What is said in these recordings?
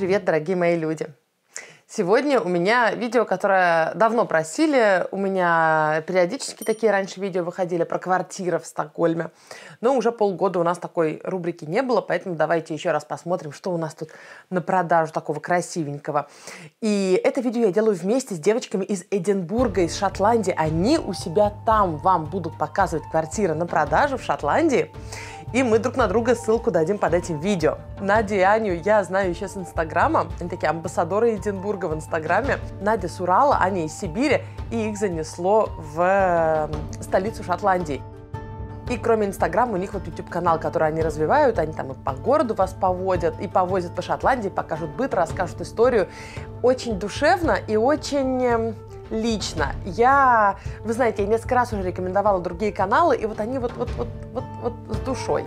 Привет, дорогие мои люди! Сегодня у меня видео, которое давно просили. У меня периодически такие раньше видео выходили про квартиры в Стокгольме. Но уже полгода у нас такой рубрики не было, поэтому давайте еще раз посмотрим, что у нас тут на продажу такого красивенького. И это видео я делаю вместе с девочками из Эдинбурга, из Шотландии. Они у себя там вам будут показывать квартиры на продажу в Шотландии. И мы друг на друга ссылку дадим под этим видео. Надя и Аню я знаю еще с Инстаграма. Они такие амбассадоры Единбурга в Инстаграме. Надя с Урала, Аня из Сибири. И их занесло в эм, столицу Шотландии. И кроме Инстаграма у них вот YouTube-канал, который они развивают. Они там и по городу вас поводят, и повозят по Шотландии, покажут быт, расскажут историю. Очень душевно и очень эм, лично. Я, вы знаете, я несколько раз уже рекомендовала другие каналы, и вот они вот, вот, вот, вот, вот с душой.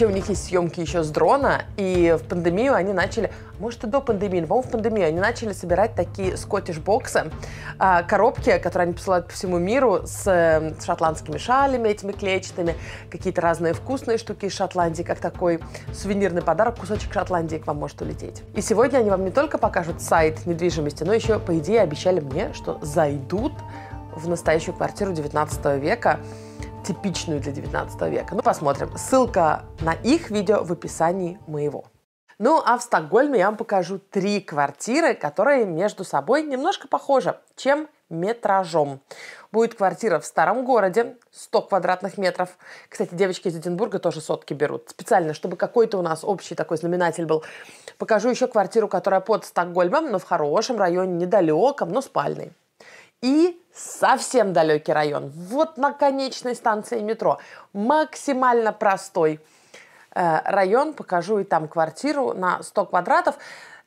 вообще у них есть съемки еще с дрона, и в пандемию они начали, а может и до пандемии, но, по-моему, в пандемию они начали собирать такие скотиш-боксы, а, коробки, которые они посылают по всему миру эм, с шотландскими шалями этими клетчатыми, какие-то разные вкусные штуки из Шотландии, как такой сувенирный подарок, кусочек Шотландии к вам может улететь. И сегодня они вам не только покажут сайт недвижимости, но еще, по идее, обещали мне, что зайдут в настоящую квартиру 19 века, типичную для 19 века. Ну, посмотрим. Ссылка на их видео в описании моего. Ну, а в Стокгольме я вам покажу три квартиры, которые между собой немножко похожи, чем метражом. Будет квартира в старом городе, 100 квадратных метров. Кстати, девочки из Эдинбурга тоже сотки берут. Специально, чтобы какой-то у нас общий такой знаменатель был. Покажу еще квартиру, которая под Стокгольмом, но в хорошем районе, недалеком, но спальной. И совсем далекий район. Вот на конечной станции метро. Максимально простой э, район. Покажу и там квартиру на 100 квадратов.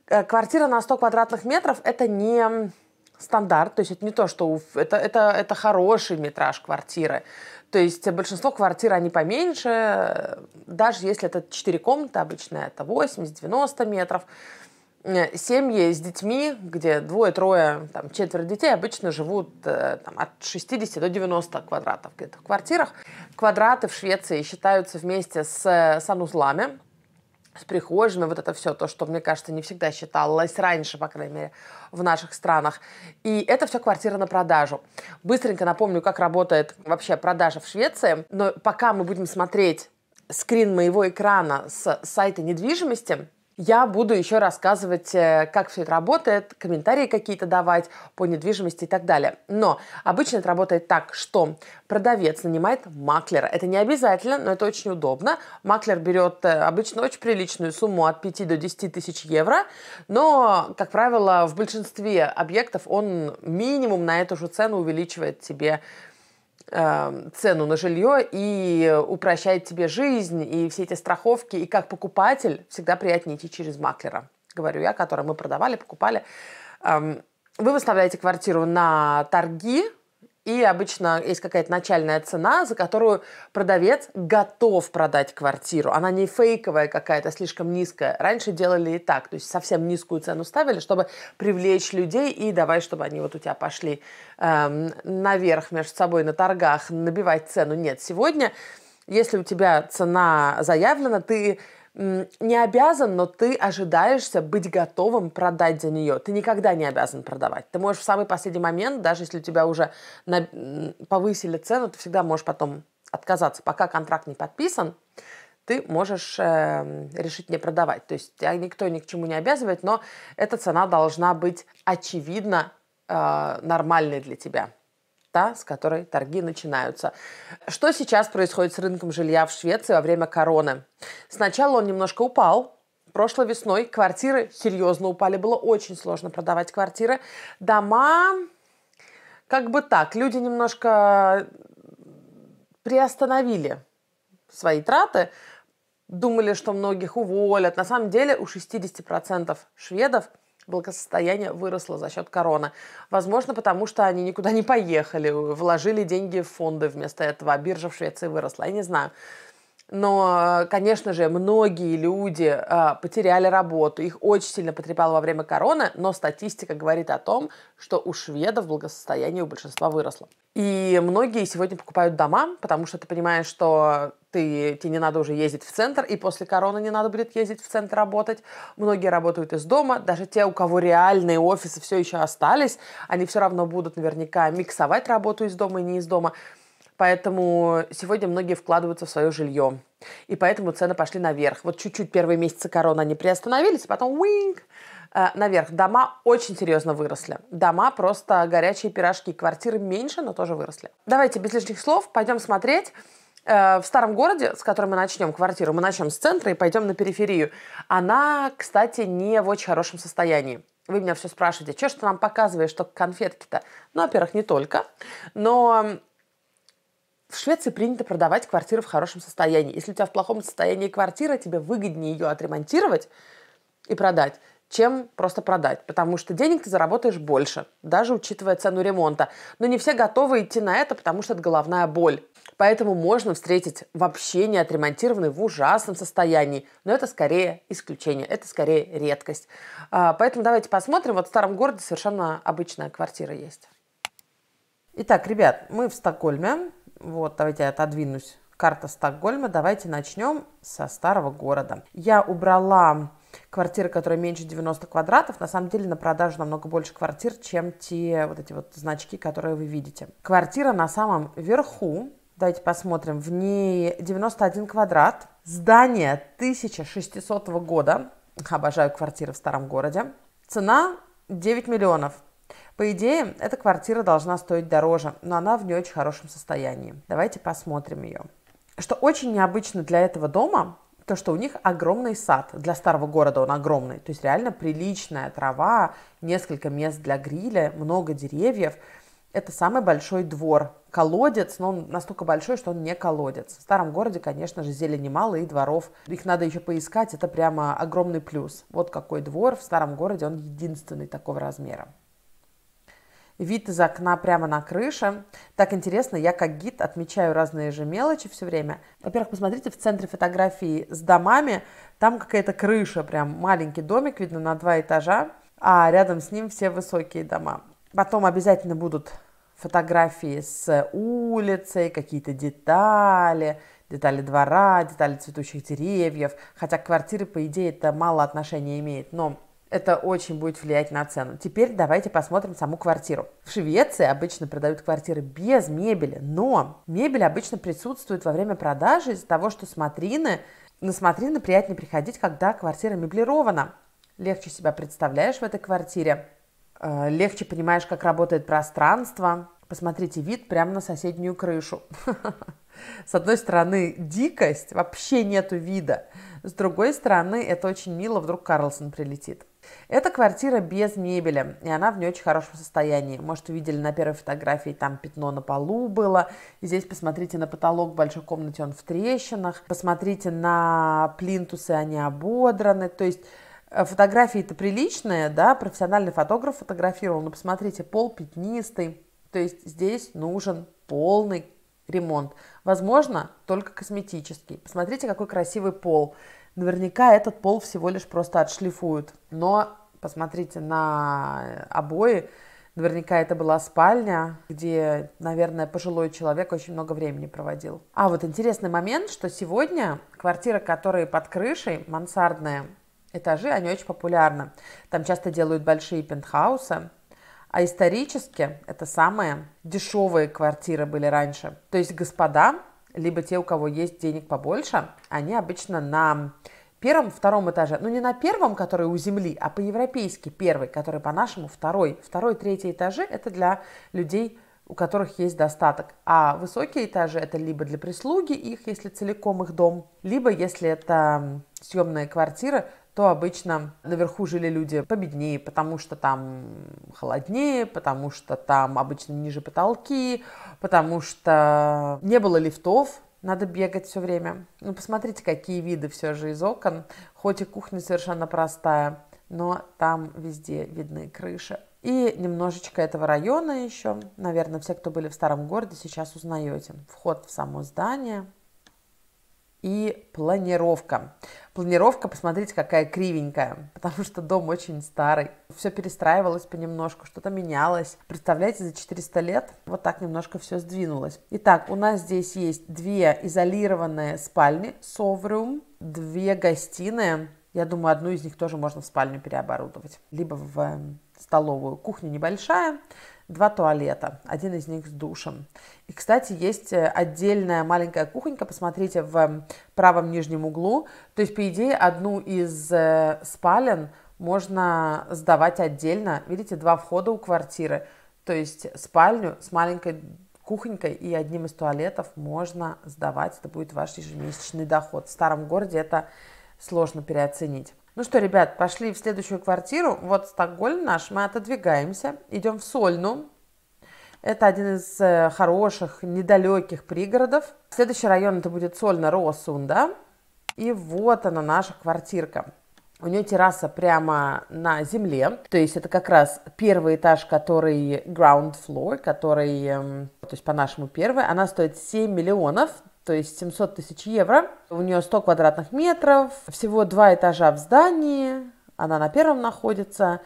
Э, квартира на 100 квадратных метров – это не стандарт, то есть это не то, что это, это, это хороший метраж квартиры. То есть большинство квартир, они поменьше, даже если это 4 комнаты обычно, это 80-90 метров. Э, семьи с детьми, где двое-трое, там, четверо детей, обычно живут э, там, от 60 до 90 квадратов где-то в квартирах. Квадраты в Швеции считаются вместе с э, санузлами, с прихожими, вот это все, то, что, мне кажется, не всегда считалось раньше, по крайней мере, в наших странах. И это все квартира на продажу. Быстренько напомню, как работает вообще продажа в Швеции, но пока мы будем смотреть скрин моего экрана с сайта недвижимости – я буду еще рассказывать, э, как все это работает, комментарии какие-то давать по недвижимости и так далее. Но обычно это работает так, что продавец нанимает маклера. Это не обязательно, но это очень удобно. Маклер берет э, обычно очень приличную сумму от 5 до 10 тысяч евро, но, как правило, в большинстве объектов он минимум на эту же цену увеличивает себе Эм, цену на жилье и упрощает тебе жизнь и все эти страховки. И как покупатель всегда приятнее идти через маклера, говорю я, который мы продавали, покупали. Эм, вы выставляете квартиру на торги, и обычно есть какая-то начальная цена, за которую продавец готов продать квартиру. Она не фейковая какая-то, слишком низкая. Раньше делали и так, то есть совсем низкую цену ставили, чтобы привлечь людей и давай, чтобы они вот у тебя пошли эм, наверх между собой на торгах, набивать цену. Нет, сегодня, если у тебя цена заявлена, ты не обязан, но ты ожидаешься быть готовым продать за нее. Ты никогда не обязан продавать. Ты можешь в самый последний момент, даже если у тебя уже на... повысили цену, ты всегда можешь потом отказаться. Пока контракт не подписан, ты можешь э, решить не продавать. То есть тебя никто ни к чему не обязывает, но эта цена должна быть очевидно э, нормальной для тебя та, с которой торги начинаются. Что сейчас происходит с рынком жилья в Швеции во время короны? Сначала он немножко упал, Прошлой весной квартиры серьезно упали, было очень сложно продавать квартиры. Дома, как бы так, люди немножко приостановили свои траты, думали, что многих уволят. На самом деле у 60% шведов благосостояние выросло за счет короны. Возможно, потому что они никуда не поехали, вложили деньги в фонды вместо этого, а биржа в Швеции выросла, я не знаю. Но, э, конечно же, многие люди э, потеряли работу, их очень сильно потрепало во время короны, но статистика говорит о том, что у шведов благосостояние у большинства выросло. И многие сегодня покупают дома, потому что ты понимаешь, что ты, тебе не надо уже ездить в центр, и после короны не надо будет ездить в центр работать. Многие работают из дома, даже те, у кого реальные офисы все еще остались, они все равно будут наверняка миксовать работу из дома и не из дома. Поэтому сегодня многие вкладываются в свое жилье. И поэтому цены пошли наверх. Вот чуть-чуть первые месяцы короны они приостановились, а потом уинг, э, наверх. Дома очень серьезно выросли. Дома просто горячие пирожки. Квартиры меньше, но тоже выросли. Давайте без лишних слов пойдем смотреть, Э, в старом городе, с которым мы начнем квартиру, мы начнем с центра и пойдем на периферию. Она, кстати, не в очень хорошем состоянии. Вы меня все спрашиваете, что ж ты нам показываешь, что конфетки-то? Ну, во-первых, не только, но в Швеции принято продавать квартиры в хорошем состоянии. Если у тебя в плохом состоянии квартира, тебе выгоднее ее отремонтировать и продать, чем просто продать, потому что денег ты заработаешь больше, даже учитывая цену ремонта. Но не все готовы идти на это, потому что это головная боль. Поэтому можно встретить вообще не отремонтированный в ужасном состоянии. Но это скорее исключение, это скорее редкость. А, поэтому давайте посмотрим. Вот в старом городе совершенно обычная квартира есть. Итак, ребят, мы в Стокгольме. Вот, давайте я отодвинусь. Карта Стокгольма. Давайте начнем со старого города. Я убрала квартиры, которые меньше 90 квадратов, на самом деле на продажу намного больше квартир, чем те вот эти вот значки, которые вы видите. Квартира на самом верху, давайте посмотрим, в ней 91 квадрат, здание 1600 года, обожаю квартиры в старом городе, цена 9 миллионов. По идее, эта квартира должна стоить дороже, но она в не очень хорошем состоянии. Давайте посмотрим ее. Что очень необычно для этого дома, то, что у них огромный сад. Для старого города он огромный. То есть реально приличная трава, несколько мест для гриля, много деревьев. Это самый большой двор. Колодец, но он настолько большой, что он не колодец. В старом городе, конечно же, зелени мало и дворов. Их надо еще поискать, это прямо огромный плюс. Вот какой двор в старом городе, он единственный такого размера. Вид из окна прямо на крыше. Так интересно, я как гид отмечаю разные же мелочи все время. Во-первых, посмотрите в центре фотографии с домами. Там какая-то крыша, прям маленький домик, видно, на два этажа. А рядом с ним все высокие дома. Потом обязательно будут фотографии с улицей, какие-то детали, детали двора, детали цветущих деревьев. Хотя к квартире, по идее, это мало отношения имеет, но это очень будет влиять на цену. Теперь давайте посмотрим саму квартиру. В Швеции обычно продают квартиры без мебели, но мебель обычно присутствует во время продажи из-за того, что смотрины, на смотрины приятнее приходить, когда квартира меблирована. Легче себя представляешь в этой квартире, э, легче понимаешь, как работает пространство. Посмотрите вид прямо на соседнюю крышу. С одной стороны, дикость, вообще нету вида. С другой стороны, это очень мило, вдруг Карлсон прилетит. Это квартира без мебели, и она в не очень хорошем состоянии. Может, увидели на первой фотографии, там пятно на полу было. Здесь посмотрите на потолок в большой комнате, он в трещинах. Посмотрите на плинтусы, они ободраны. То есть э, фотографии-то приличные, да, профессиональный фотограф фотографировал, но посмотрите, пол пятнистый, то есть здесь нужен полный ремонт. Возможно, только косметический. Посмотрите, какой красивый пол. Наверняка этот пол всего лишь просто отшлифуют. Но посмотрите на э, обои. Наверняка это была спальня, где, наверное, пожилой человек очень много времени проводил. А вот интересный момент, что сегодня квартиры, которые под крышей, мансардные этажи, они очень популярны. Там часто делают большие пентхаусы. А исторически это самые дешевые квартиры были раньше. То есть господа либо те, у кого есть денег побольше, они обычно на первом, втором этаже, ну не на первом, который у земли, а по-европейски первый, который по-нашему второй. Второй, третий этажи – это для людей, у которых есть достаток. А высокие этажи – это либо для прислуги их, если целиком их дом, либо если это съемная квартира, то обычно наверху жили люди победнее, потому что там холоднее, потому что там обычно ниже потолки, потому что не было лифтов, надо бегать все время. Ну, посмотрите, какие виды все же из окон. Хоть и кухня совершенно простая, но там везде видны крыши. И немножечко этого района еще. Наверное, все, кто были в старом городе, сейчас узнаете. Вход в само здание – и планировка. Планировка, посмотрите, какая кривенькая, потому что дом очень старый. Все перестраивалось понемножку, что-то менялось. Представляете, за 400 лет вот так немножко все сдвинулось. Итак, у нас здесь есть две изолированные спальни, соврум, две гостиные, я думаю, одну из них тоже можно в спальню переоборудовать. Либо в эм, столовую. Кухня небольшая, два туалета, один из них с душем. И, кстати, есть э, отдельная маленькая кухонька, посмотрите, в эм, правом нижнем углу. То есть, по идее, одну из э, спален можно сдавать отдельно. Видите, два входа у квартиры. То есть спальню с маленькой кухонькой и одним из туалетов можно сдавать. Это будет ваш ежемесячный доход. В старом городе это сложно переоценить. Ну что, ребят, пошли в следующую квартиру. Вот Стокгольм наш, мы отодвигаемся, идем в Сольну. Это один из э, хороших, недалеких пригородов. Следующий район это будет Сольна-Росунда. И вот она, наша квартирка. У нее терраса прямо на земле, то есть это как раз первый этаж, который ground floor, который, эм, то есть по-нашему первый, она стоит 7 миллионов то есть 700 тысяч евро. У нее 100 квадратных метров, всего два этажа в здании, она на первом находится,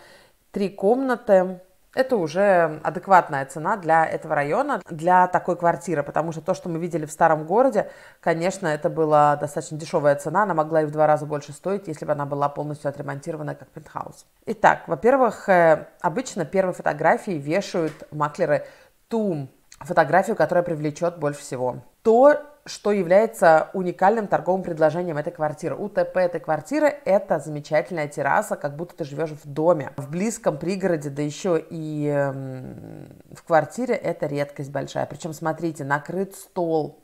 три комнаты. Это уже адекватная цена для этого района, для такой квартиры, потому что то, что мы видели в старом городе, конечно, это была достаточно дешевая цена, она могла и в два раза больше стоить, если бы она была полностью отремонтирована как пентхаус. Итак, во-первых, э, обычно первые фотографии вешают маклеры ту фотографию, которая привлечет больше всего то, что является уникальным торговым предложением этой квартиры. УТП этой квартиры – это замечательная терраса, как будто ты живешь в доме. В близком пригороде, да еще и эм, в квартире – это редкость большая. Причем, смотрите, накрыт стол,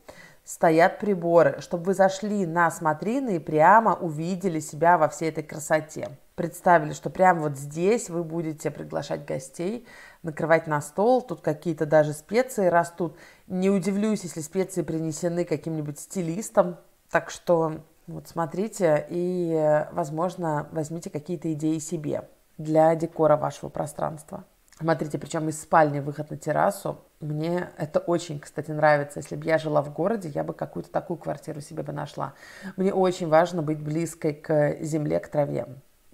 стоят приборы, чтобы вы зашли на смотрины и прямо увидели себя во всей этой красоте. Представили, что прямо вот здесь вы будете приглашать гостей – накрывать на стол. Тут какие-то даже специи растут. Не удивлюсь, если специи принесены каким-нибудь стилистом. Так что вот смотрите и, возможно, возьмите какие-то идеи себе для декора вашего пространства. Смотрите, причем из спальни выход на террасу. Мне это очень, кстати, нравится. Если бы я жила в городе, я бы какую-то такую квартиру себе бы нашла. Мне очень важно быть близкой к земле, к траве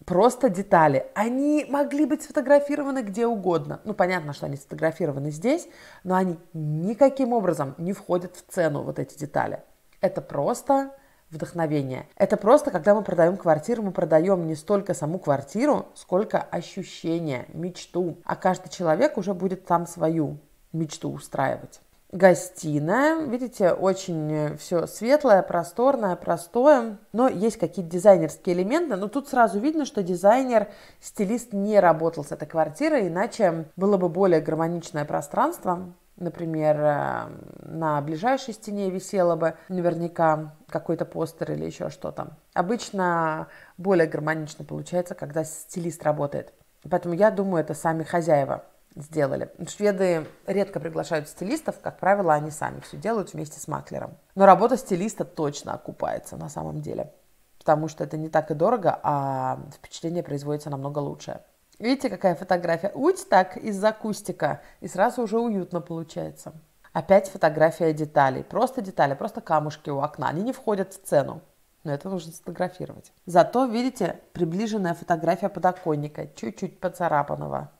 просто детали. Они могли быть сфотографированы где угодно. Ну, понятно, что они сфотографированы здесь, но они никаким образом не входят в цену, вот эти детали. Это просто вдохновение. Это просто, когда мы продаем квартиру, мы продаем не столько саму квартиру, сколько ощущение, мечту. А каждый человек уже будет там свою мечту устраивать гостиная. Видите, очень э, все светлое, просторное, простое, но есть какие-то дизайнерские элементы. Но тут сразу видно, что дизайнер, стилист не работал с этой квартирой, иначе было бы более гармоничное пространство. Например, э, на ближайшей стене висело бы наверняка какой-то постер или еще что-то. Обычно более гармонично получается, когда стилист работает. Поэтому я думаю, это сами хозяева сделали. Шведы редко приглашают стилистов, как правило, они сами все делают вместе с маклером. Но работа стилиста точно окупается на самом деле, потому что это не так и дорого, а впечатление производится намного лучшее. Видите, какая фотография? Уть так из-за кустика, и сразу уже уютно получается. Опять фотография деталей. Просто детали, просто камушки у окна. Они не входят в цену но это нужно сфотографировать. Зато, видите, приближенная фотография подоконника, чуть-чуть поцарапанного.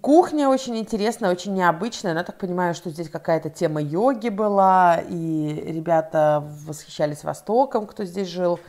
Кухня очень интересная, очень необычная. я так понимаю, что здесь какая-то тема йоги была, и ребята восхищались Востоком, кто здесь жил.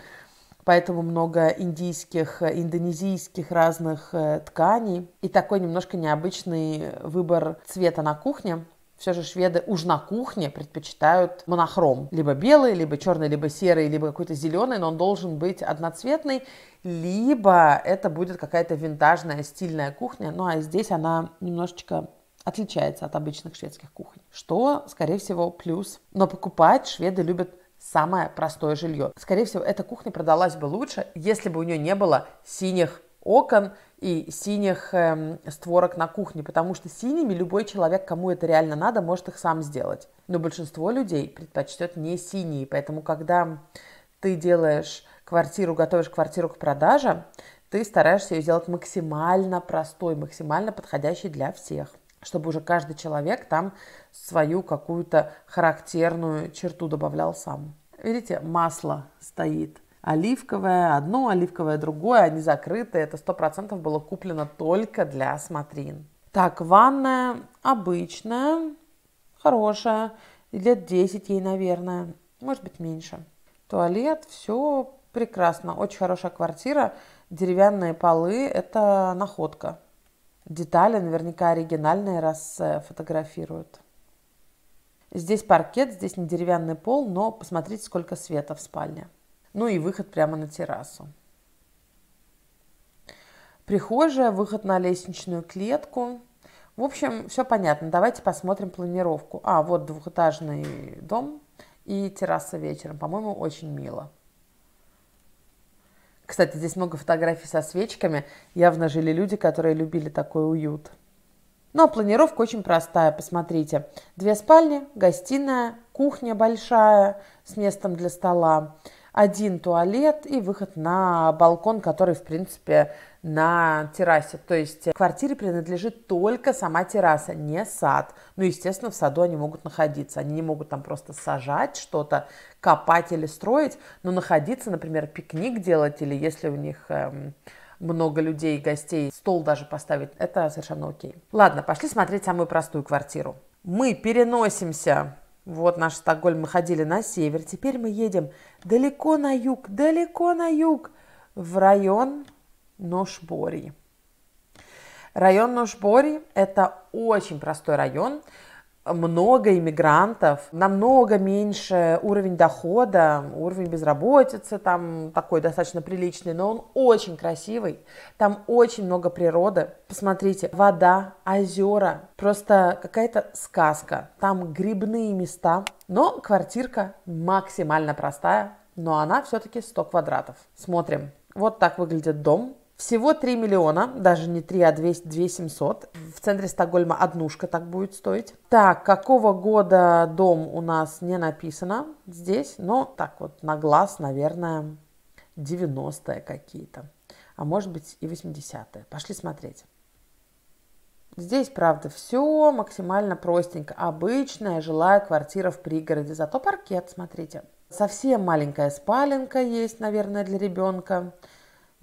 Поэтому много индийских, индонезийских разных э, тканей. И такой немножко необычный выбор цвета на кухне все же шведы уж на кухне предпочитают монохром. Либо белый, либо черный, либо серый, либо какой-то зеленый, но он должен быть одноцветный. Либо это будет какая-то винтажная стильная кухня. Ну а здесь она немножечко отличается от обычных шведских кухонь. Что, скорее всего, плюс. Но покупать шведы любят самое простое жилье. Скорее всего, эта кухня продалась бы лучше, если бы у нее не было синих окон и синих эм, створок на кухне, потому что синими любой человек, кому это реально надо, может их сам сделать. Но большинство людей предпочтет не синие, поэтому когда ты делаешь квартиру, готовишь квартиру к продаже, ты стараешься ее сделать максимально простой, максимально подходящей для всех, чтобы уже каждый человек там свою какую-то характерную черту добавлял сам. Видите, масло стоит оливковое, одно оливковое, другое, они закрыты. Это 100% было куплено только для смотрин. Так, ванная обычная, хорошая, лет 10 ей, наверное, может быть, меньше. Туалет, все прекрасно, очень хорошая квартира, деревянные полы, это находка. Детали наверняка оригинальные, раз э, фотографируют. Здесь паркет, здесь не деревянный пол, но посмотрите, сколько света в спальне ну и выход прямо на террасу. Прихожая, выход на лестничную клетку. В общем, все понятно. Давайте посмотрим планировку. А, вот двухэтажный дом и терраса вечером. По-моему, очень мило. Кстати, здесь много фотографий со свечками. Явно жили люди, которые любили такой уют. Но планировка очень простая, посмотрите. Две спальни, гостиная, кухня большая с местом для стола один туалет и выход на балкон, который, в принципе, на террасе. То есть квартире принадлежит только сама терраса, не сад. Ну, естественно, в саду они могут находиться. Они не могут там просто сажать что-то, копать или строить, но находиться, например, пикник делать или если у них... Эм, много людей, гостей, стол даже поставить, это совершенно окей. Ладно, пошли смотреть самую простую квартиру. Мы переносимся вот наш Стокгольм, мы ходили на север, теперь мы едем далеко на юг, далеко на юг, в район Ношбори. Район Ношбори – это очень простой район, много иммигрантов, намного меньше уровень дохода, уровень безработицы там такой достаточно приличный, но он очень красивый, там очень много природы. Посмотрите, вода, озера, просто какая-то сказка, там грибные места, но квартирка максимально простая, но она все-таки 100 квадратов. Смотрим, вот так выглядит дом, всего 3 миллиона, даже не 3, а 200, 2 700. В центре Стокгольма однушка так будет стоить. Так, какого года дом у нас не написано здесь, но так вот на глаз, наверное, 90-е какие-то. А может быть и 80-е. Пошли смотреть. Здесь, правда, все максимально простенько. Обычная жилая квартира в пригороде, зато паркет, смотрите. Совсем маленькая спаленка есть, наверное, для ребенка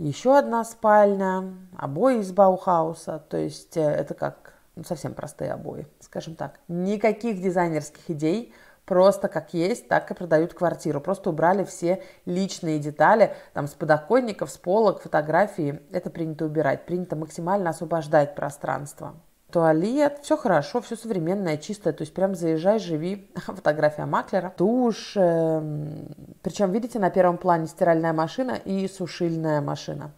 еще одна спальня, обои из Баухауса, то есть э, это как ну, совсем простые обои, скажем так. Никаких дизайнерских идей, просто как есть, так и продают квартиру. Просто убрали все личные детали, там, с подоконников, с полок, фотографии. Это принято убирать, принято максимально освобождать пространство туалет, все хорошо, все современное, чистое, то есть прям заезжай, живи, фотография маклера, душ, эм, причем видите на первом плане стиральная машина и сушильная машина,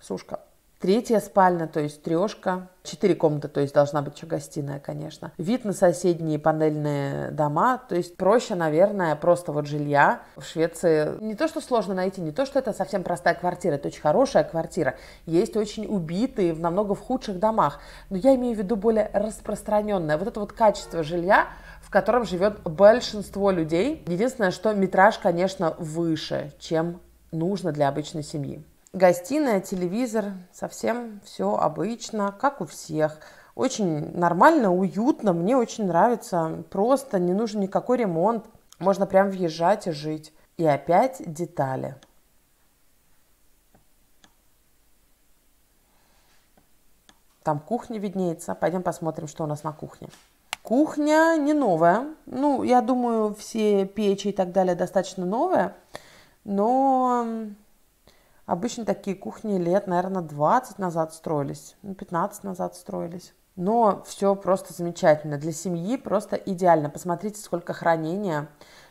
сушка. Третья спальня, то есть трешка. Четыре комнаты, то есть должна быть еще гостиная, конечно. Вид на соседние панельные дома, то есть проще, наверное, просто вот жилья в Швеции. Не то, что сложно найти, не то, что это совсем простая квартира, это очень хорошая квартира. Есть очень убитые, в намного в худших домах. Но я имею в виду более распространенное. Вот это вот качество жилья, в котором живет большинство людей. Единственное, что метраж, конечно, выше, чем нужно для обычной семьи. Гостиная, телевизор, совсем все обычно, как у всех. Очень нормально, уютно, мне очень нравится. Просто не нужен никакой ремонт, можно прям въезжать и жить. И опять детали. Там кухня виднеется. Пойдем посмотрим, что у нас на кухне. Кухня не новая. Ну, я думаю, все печи и так далее достаточно новые. Но Обычно такие кухни лет, наверное, 20 назад строились, 15 ну, назад строились. Но все просто замечательно. Для семьи просто идеально. Посмотрите, сколько хранения.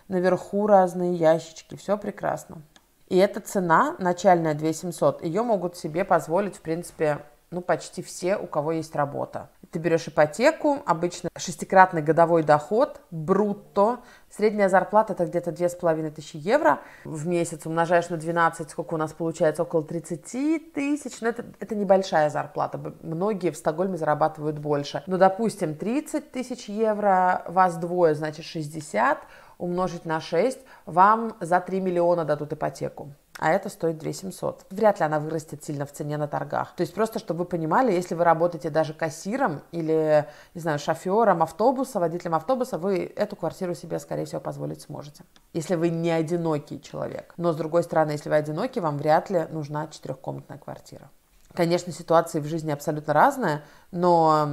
Наверху разные ящички. Все прекрасно. И эта цена, начальная 2700, ее могут себе позволить, в принципе, ну, почти все, у кого есть работа. Ты берешь ипотеку, обычно шестикратный годовой доход, брутто. Средняя зарплата это где-то 2500 евро в месяц, умножаешь на 12, сколько у нас получается, около 30 тысяч. Но это, это небольшая зарплата, многие в Стокгольме зарабатывают больше. Но, ну, допустим, 30 тысяч евро, вас двое, значит 60, умножить на 6, вам за 3 миллиона дадут ипотеку а это стоит 2 700. Вряд ли она вырастет сильно в цене на торгах. То есть просто, чтобы вы понимали, если вы работаете даже кассиром или, не знаю, шофером автобуса, водителем автобуса, вы эту квартиру себе, скорее всего, позволить сможете. Если вы не одинокий человек. Но, с другой стороны, если вы одинокий, вам вряд ли нужна четырехкомнатная квартира. Конечно, ситуации в жизни абсолютно разные, но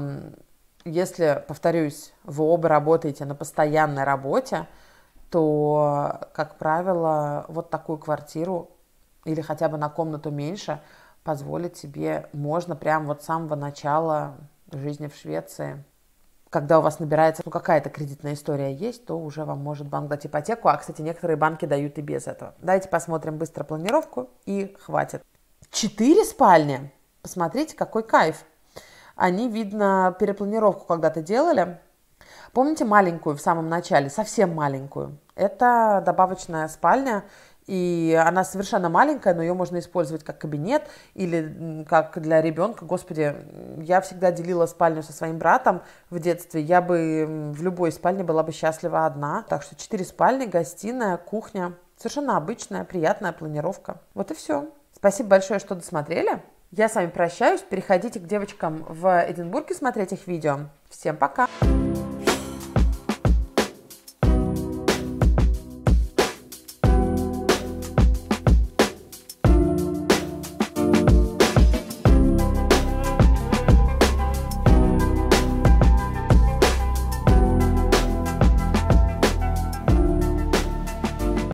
если, повторюсь, вы оба работаете на постоянной работе, то, как правило, вот такую квартиру или хотя бы на комнату меньше, позволить себе можно прямо вот с самого начала жизни в Швеции. Когда у вас набирается ну, какая-то кредитная история есть, то уже вам может банк дать ипотеку. А, кстати, некоторые банки дают и без этого. Давайте посмотрим быстро планировку и хватит. Четыре спальни. Посмотрите, какой кайф. Они, видно, перепланировку когда-то делали. Помните маленькую в самом начале, совсем маленькую? Это добавочная спальня, и она совершенно маленькая, но ее можно использовать как кабинет или как для ребенка. Господи, я всегда делила спальню со своим братом в детстве. Я бы в любой спальне была бы счастлива одна. Так что четыре спальни, гостиная, кухня. Совершенно обычная, приятная планировка. Вот и все. Спасибо большое, что досмотрели. Я с вами прощаюсь. Переходите к девочкам в Эдинбурге смотреть их видео. Всем пока! Пока!